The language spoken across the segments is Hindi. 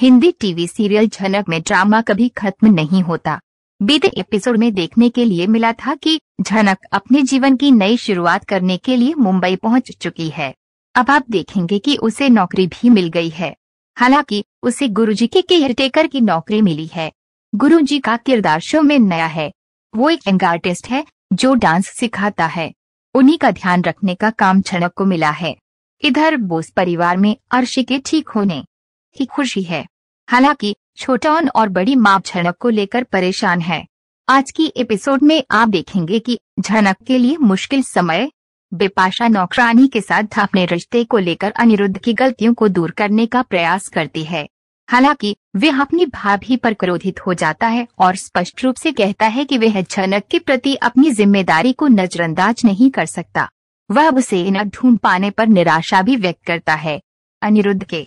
हिंदी टीवी सीरियल झनक में ड्रामा कभी खत्म नहीं होता बीते एपिसोड में देखने के लिए मिला था कि झनक अपने जीवन की नई शुरुआत करने के लिए मुंबई पहुंच चुकी है अब आप देखेंगे कि उसे नौकरी भी मिल गई है हालांकि उसे गुरुजी के केयरटेकर की नौकरी मिली है गुरुजी का किरदार शो में नया है वो एक यंग आर्टिस्ट है जो डांस सिखाता है उन्हीं का ध्यान रखने का काम झनक को मिला है इधर बोस परिवार में अर्शी के ठीक होने की खुशी है हालांकि छोटौन और बड़ी माप झनक को लेकर परेशान है आज की एपिसोड में आप देखेंगे कि झनक के लिए मुश्किल समय बेपाशा नौकरानी के साथ अपने रिश्ते को लेकर अनिरुद्ध की गलतियों को दूर करने का प्रयास करती है हालांकि वह अपनी भाभी पर क्रोधित हो जाता है और स्पष्ट रूप से कहता है कि वह झनक के प्रति अपनी जिम्मेदारी को नजरअंदाज नहीं कर सकता वह उसे न ढूंढ पाने पर निराशा भी व्यक्त करता है अनिरुद्ध के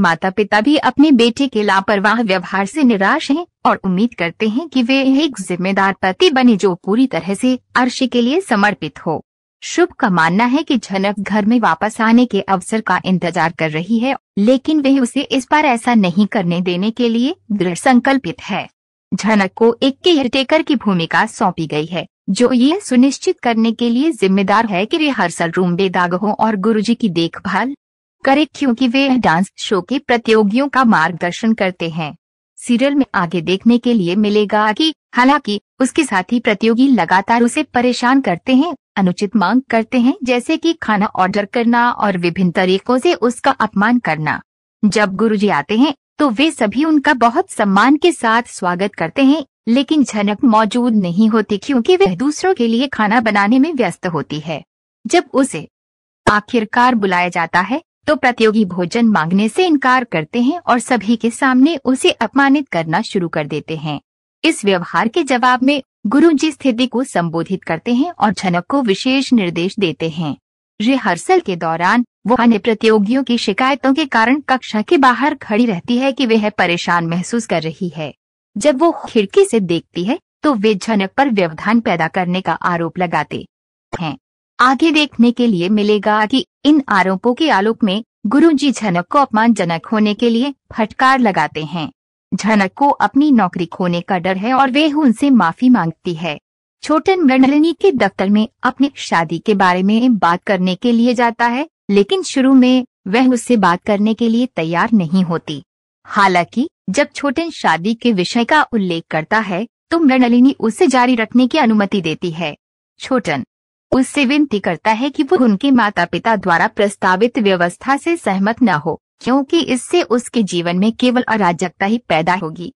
माता पिता भी अपने बेटे के लापरवाह व्यवहार से निराश हैं और उम्मीद करते हैं कि वे एक जिम्मेदार पति बने जो पूरी तरह से अर्श के लिए समर्पित हो शुभ का मानना है कि झनक घर में वापस आने के अवसर का इंतजार कर रही है लेकिन वह उसे इस बार ऐसा नहीं करने देने के लिए दृढ़ संकल्पित है झनक को एक केयरटेकर की भूमिका सौंपी गई है जो ये सुनिश्चित करने के लिए जिम्मेदार है कि रिहर्सल रूम बेदाग हो और गुरुजी की देखभाल करे क्योंकि वे डांस शो के प्रतियोगियों का मार्गदर्शन करते हैं सीरियल में आगे देखने के लिए मिलेगा कि हालांकि उसके साथी प्रतियोगी लगातार उसे परेशान करते हैं अनुचित मांग करते हैं जैसे कि खाना ऑर्डर करना और विभिन्न तरीकों से उसका अपमान करना जब गुरुजी आते हैं तो वे सभी उनका बहुत सम्मान के साथ स्वागत करते हैं लेकिन झनक मौजूद नहीं होती क्योंकि वह दूसरों के लिए खाना बनाने में व्यस्त होती है जब उसे आखिरकार बुलाया जाता है तो प्रतियोगी भोजन मांगने से इनकार करते हैं और सभी के सामने उसे अपमानित करना शुरू कर देते हैं इस व्यवहार के जवाब में गुरु जी स्थिति को संबोधित करते हैं और झनक को विशेष निर्देश देते हैं रिहर्सल के दौरान वो अन्य प्रतियोगियों की शिकायतों के कारण कक्षा के बाहर खड़ी रहती है कि वह परेशान महसूस कर रही है जब वो खिड़की से देखती है तो वे झनक पर व्यवधान पैदा करने का आरोप लगाते हैं आगे देखने के लिए मिलेगा कि इन आरोपों के आलोक में गुरुजी झनक को अपमानजनक होने के लिए फटकार लगाते हैं झनक को अपनी नौकरी खोने का डर है और वे उनसे माफी मांगती है छोटन मृणलिनी के दफ्तर में अपनी शादी के बारे में बात करने के लिए जाता है लेकिन शुरू में वह उससे बात करने के लिए तैयार नहीं होती हालांकि जब छोटन शादी के विषय का उल्लेख करता है तो मृणलिनी उसे जारी रखने की अनुमति देती है छोटन उससे विनती करता है कि वो उनके माता पिता द्वारा प्रस्तावित व्यवस्था से सहमत न हो क्योंकि इससे उसके जीवन में केवल अराजकता ही पैदा होगी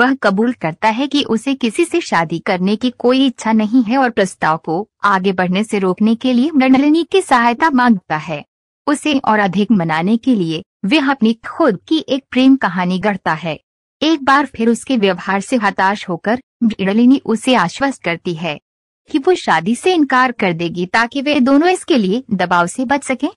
वह कबूल करता है कि उसे किसी से शादी करने की कोई इच्छा नहीं है और प्रस्ताव को आगे बढ़ने से रोकने के लिए नलिनी की सहायता मांगता है उसे और अधिक मनाने के लिए वह अपनी खुद की एक प्रेम कहानी गढ़ता है एक बार फिर उसके व्यवहार से हताश होकर नलिनी उसे आश्वस्त करती है कि वो शादी से इनकार कर देगी ताकि वे दोनों इसके लिए दबाव से बच सकें